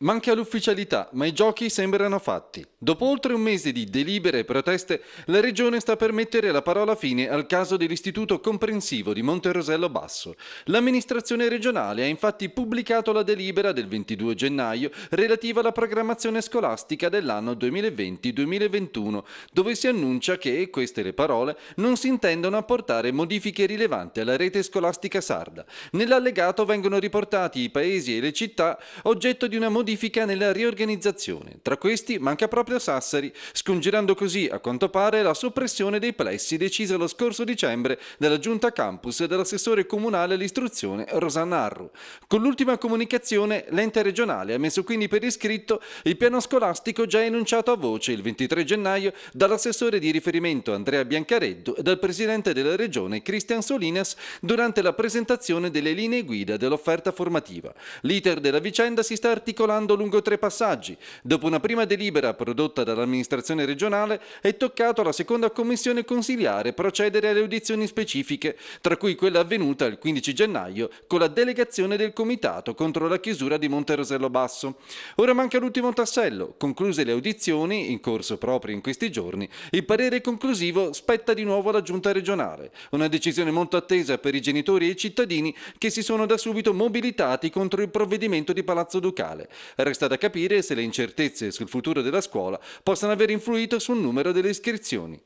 Manca l'ufficialità, ma i giochi sembrano fatti. Dopo oltre un mese di delibere e proteste, la Regione sta per mettere la parola fine al caso dell'Istituto Comprensivo di Monte Rosello Basso. L'amministrazione regionale ha infatti pubblicato la delibera del 22 gennaio relativa alla programmazione scolastica dell'anno 2020-2021, dove si annuncia che, queste le parole, non si intendono apportare modifiche rilevanti alla rete scolastica sarda. Nell'allegato vengono riportati i paesi e le città oggetto di una modifica modifica nella riorganizzazione. Tra questi manca proprio Sassari, scongiurando così, a quanto pare, la soppressione dei plessi decisa lo scorso dicembre dalla Giunta Campus e dall'assessore comunale all'istruzione Rosanna Arru. Con l'ultima comunicazione, l'ente regionale ha messo quindi per iscritto il piano scolastico già enunciato a voce il 23 gennaio dall'assessore di riferimento Andrea Biancareddu e dal presidente della regione Cristian Solinas durante la presentazione delle linee guida dell'offerta formativa. L'iter della vicenda si sta articolando andando lungo tre passaggi. Dopo una prima delibera prodotta dall'amministrazione regionale, è toccato alla seconda commissione consiliare procedere alle audizioni specifiche, tra cui quella avvenuta il 15 gennaio con la delegazione del Comitato contro la chiusura di Monte Rosello Basso. Ora manca l'ultimo tassello. Concluse le audizioni, in corso proprio in questi giorni, il parere conclusivo spetta di nuovo alla Giunta regionale. Una decisione molto attesa per i genitori e i cittadini che si sono da subito mobilitati contro il provvedimento di Palazzo Ducale. Resta da capire se le incertezze sul futuro della scuola possano aver influito sul numero delle iscrizioni.